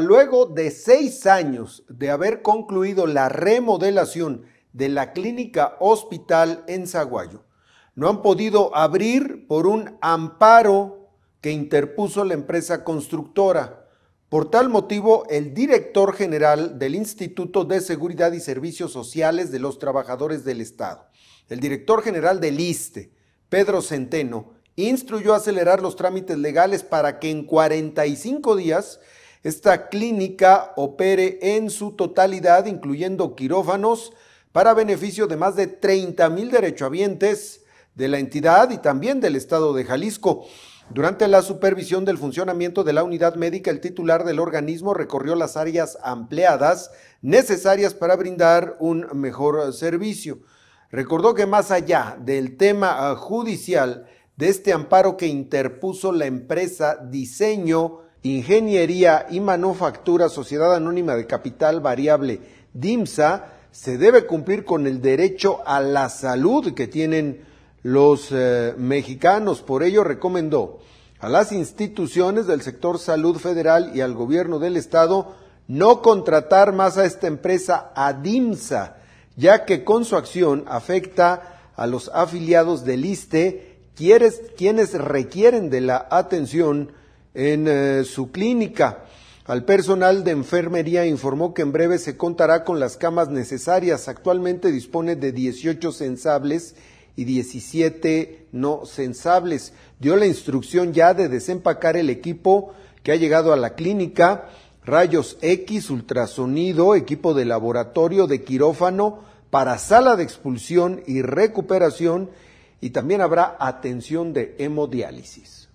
luego de seis años de haber concluido la remodelación de la clínica hospital en Zaguayo, no han podido abrir por un amparo que interpuso la empresa constructora. Por tal motivo, el director general del Instituto de Seguridad y Servicios Sociales de los Trabajadores del Estado, el director general del ISTE, Pedro Centeno, instruyó acelerar los trámites legales para que en 45 días esta clínica opere en su totalidad, incluyendo quirófanos, para beneficio de más de 30 mil derechohabientes de la entidad y también del estado de Jalisco. Durante la supervisión del funcionamiento de la unidad médica, el titular del organismo recorrió las áreas ampliadas necesarias para brindar un mejor servicio. Recordó que más allá del tema ah, judicial de este amparo que interpuso la empresa Diseño Ingeniería y Manufactura Sociedad Anónima de Capital Variable DIMSA, se debe cumplir con el derecho a la salud que tienen los eh, mexicanos. Por ello recomendó a las instituciones del sector salud federal y al gobierno del estado no contratar más a esta empresa a DIMSA, ya que con su acción afecta a los afiliados del ISTE, quienes requieren de la atención en eh, su clínica. Al personal de enfermería informó que en breve se contará con las camas necesarias. Actualmente dispone de 18 sensables y 17 no sensables. Dio la instrucción ya de desempacar el equipo que ha llegado a la clínica, rayos X, ultrasonido, equipo de laboratorio, de quirófano, para sala de expulsión y recuperación, y también habrá atención de hemodiálisis.